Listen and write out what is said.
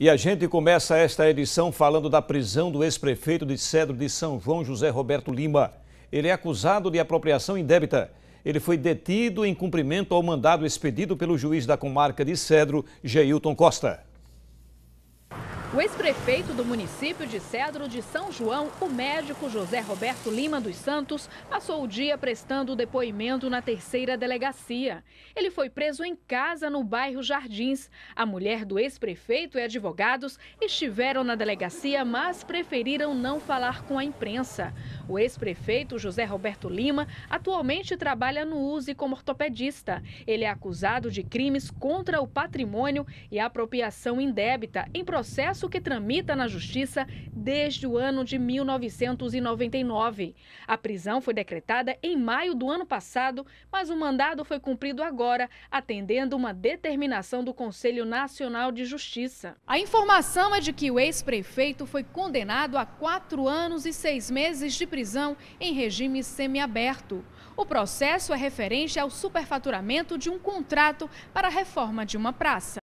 E a gente começa esta edição falando da prisão do ex-prefeito de Cedro de São João, José Roberto Lima. Ele é acusado de apropriação indébita. Ele foi detido em cumprimento ao mandado expedido pelo juiz da comarca de Cedro, Geilton Costa. O ex-prefeito do município de Cedro de São João, o médico José Roberto Lima dos Santos, passou o dia prestando depoimento na terceira delegacia. Ele foi preso em casa no bairro Jardins. A mulher do ex-prefeito e advogados estiveram na delegacia, mas preferiram não falar com a imprensa. O ex-prefeito José Roberto Lima atualmente trabalha no USE como ortopedista. Ele é acusado de crimes contra o patrimônio e apropriação indébita em processo processo que tramita na Justiça desde o ano de 1999. A prisão foi decretada em maio do ano passado, mas o mandado foi cumprido agora, atendendo uma determinação do Conselho Nacional de Justiça. A informação é de que o ex-prefeito foi condenado a quatro anos e seis meses de prisão em regime semiaberto. O processo é referente ao superfaturamento de um contrato para a reforma de uma praça.